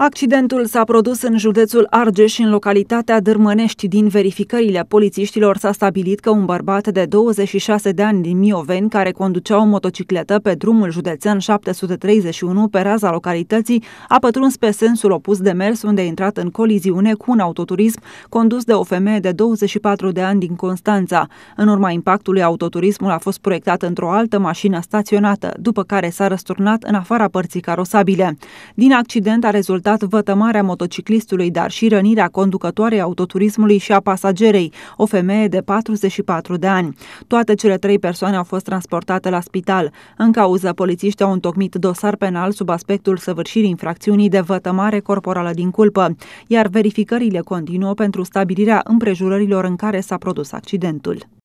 Accidentul s-a produs în județul Argeș, în localitatea Dârmănești. Din verificările polițiștilor s-a stabilit că un bărbat de 26 de ani din Mioveni, care conducea o motocicletă pe drumul județean 731 pe raza localității, a pătruns pe sensul opus de mers, unde a intrat în coliziune cu un autoturism condus de o femeie de 24 de ani din Constanța. În urma impactului, autoturismul a fost proiectat într-o altă mașină staționată, după care s-a răsturnat în afara părții carosabile. Din accident a rezultat rezultat vătămarea motociclistului, dar și rănirea conducătoarei autoturismului și a pasagerei, o femeie de 44 de ani. Toate cele trei persoane au fost transportate la spital. În cauză, polițiștii au întocmit dosar penal sub aspectul săvârșirii infracțiunii de vătămare corporală din culpă, iar verificările continuă pentru stabilirea împrejurărilor în care s-a produs accidentul.